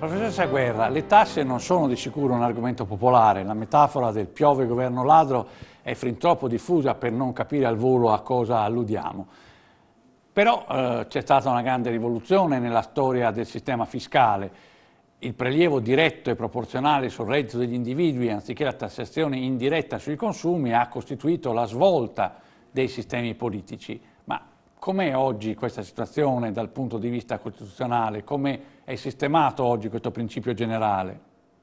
Professoressa Guerra, le tasse non sono di sicuro un argomento popolare, la metafora del piove governo ladro è fin troppo diffusa per non capire al volo a cosa alludiamo. Però eh, c'è stata una grande rivoluzione nella storia del sistema fiscale, il prelievo diretto e proporzionale sul reddito degli individui anziché la tassazione indiretta sui consumi ha costituito la svolta dei sistemi politici. Com'è oggi questa situazione dal punto di vista costituzionale? Come è sistemato oggi questo principio generale?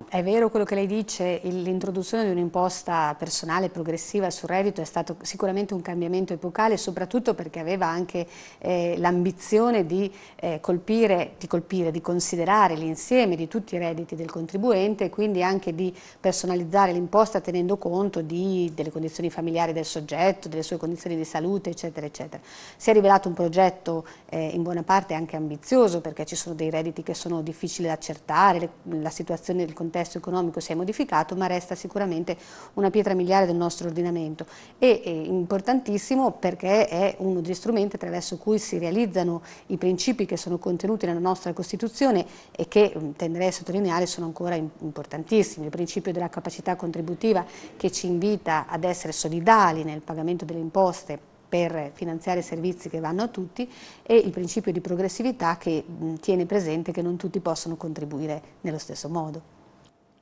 È vero quello che lei dice, l'introduzione di un'imposta personale progressiva sul reddito è stato sicuramente un cambiamento epocale, soprattutto perché aveva anche eh, l'ambizione di, eh, colpire, di colpire, di considerare l'insieme di tutti i redditi del contribuente e quindi anche di personalizzare l'imposta tenendo conto di, delle condizioni familiari del soggetto, delle sue condizioni di salute, eccetera, eccetera. Si è rivelato un progetto eh, in buona parte anche ambizioso perché ci sono dei redditi che sono difficili da accertare, le, la situazione del contesto contesto economico si è modificato, ma resta sicuramente una pietra miliare del nostro ordinamento e è importantissimo perché è uno degli strumenti attraverso cui si realizzano i principi che sono contenuti nella nostra Costituzione e che, mm, tenderei a sottolineare, sono ancora importantissimi. Il principio della capacità contributiva che ci invita ad essere solidali nel pagamento delle imposte per finanziare servizi che vanno a tutti e il principio di progressività che mm, tiene presente che non tutti possono contribuire nello stesso modo.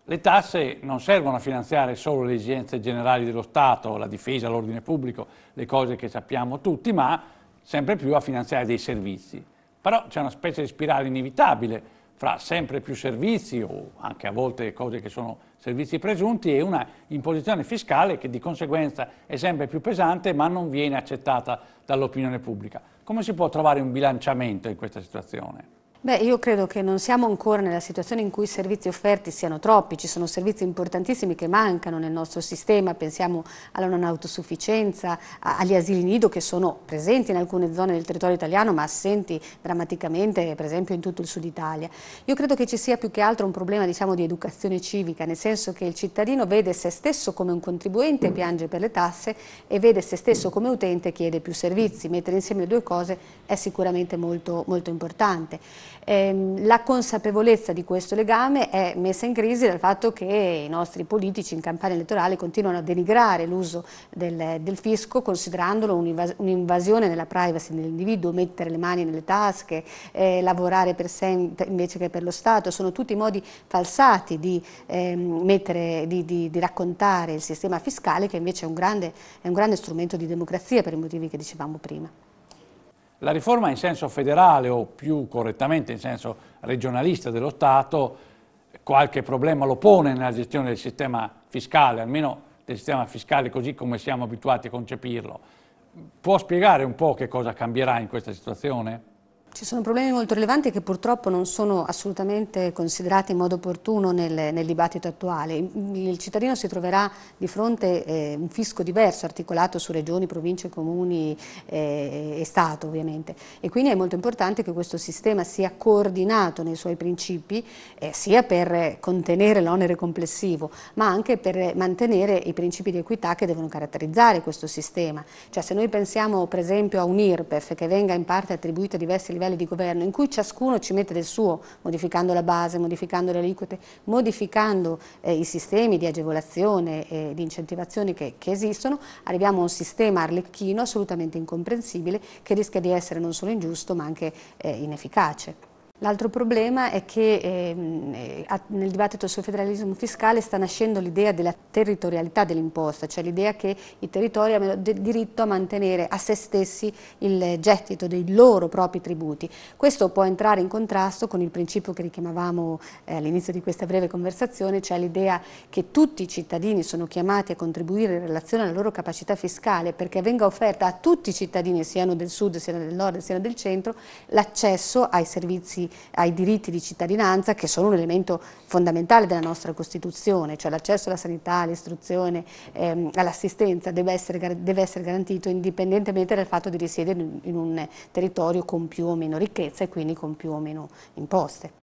Le tasse non servono a finanziare solo le esigenze generali dello Stato, la difesa, l'ordine pubblico, le cose che sappiamo tutti, ma sempre più a finanziare dei servizi. Però c'è una specie di spirale inevitabile fra sempre più servizi o anche a volte cose che sono servizi presunti e una imposizione fiscale che di conseguenza è sempre più pesante ma non viene accettata dall'opinione pubblica. Come si può trovare un bilanciamento in questa situazione? Beh, io credo che non siamo ancora nella situazione in cui i servizi offerti siano troppi, ci sono servizi importantissimi che mancano nel nostro sistema, pensiamo alla non autosufficienza, agli asili nido che sono presenti in alcune zone del territorio italiano ma assenti drammaticamente per esempio in tutto il sud Italia. Io credo che ci sia più che altro un problema diciamo, di educazione civica, nel senso che il cittadino vede se stesso come un contribuente e piange per le tasse e vede se stesso come utente e chiede più servizi, mettere insieme le due cose è sicuramente molto, molto importante. Ehm, la consapevolezza di questo legame è messa in crisi dal fatto che i nostri politici in campagna elettorale continuano a denigrare l'uso del, del, fisco considerandolo un'invasione nella privacy dell'individuo, mettere le mani nelle tasche, eh, lavorare per sé invece che per lo Stato, sono tutti modi falsati di, ehm, mettere, di, di, di raccontare il sistema fiscale che invece è un grande, è un grande strumento di democrazia per i motivi che dicevamo prima. La riforma in senso federale o più correttamente in senso regionalista dello Stato qualche problema lo pone nella gestione del sistema fiscale, almeno del sistema fiscale così come siamo abituati a concepirlo. Può spiegare un po' che cosa cambierà in questa situazione? Ci sono problemi molto rilevanti che purtroppo non sono assolutamente considerati in modo opportuno nel, nel dibattito attuale. Il cittadino si troverà di fronte a eh, un fisco diverso, articolato su regioni, province, comuni eh, e Stato ovviamente. E quindi è molto importante che questo sistema sia coordinato nei suoi principi, eh, sia per contenere l'onere complessivo, ma anche per mantenere i principi di equità che devono caratterizzare questo sistema. Cioè se noi pensiamo per esempio a un IRPEF che venga in parte attribuito a diversi livelli livelli di governo, in cui ciascuno ci mette del suo, modificando la base, modificando le aliquote, modificando eh, i sistemi di agevolazione e di incentivazione che, che esistono, arriviamo a un sistema arlecchino assolutamente incomprensibile che rischia di essere non solo ingiusto ma anche eh, inefficace. L'altro problema è che ehm, eh, nel dibattito sul federalismo fiscale sta nascendo l'idea della territorialità dell'imposta, cioè l'idea che i territori abbiano diritto a mantenere a se stessi il gettito dei loro propri tributi. Questo può entrare in contrasto con il principio che richiamavamo eh, all'inizio di questa breve conversazione, cioè l'idea che tutti i cittadini sono chiamati a contribuire in relazione alla loro capacità fiscale perché venga offerta a tutti i cittadini, siano del sud, siano del nord, siano del centro, l'accesso ai servizi ai diritti di cittadinanza che sono un elemento fondamentale della nostra Costituzione, cioè l'accesso alla sanità, all'istruzione, ehm, all'assistenza deve deve essere garantito indipendentemente dal fatto di risiedere in un territorio con più o meno ricchezza e quindi con più o meno imposte.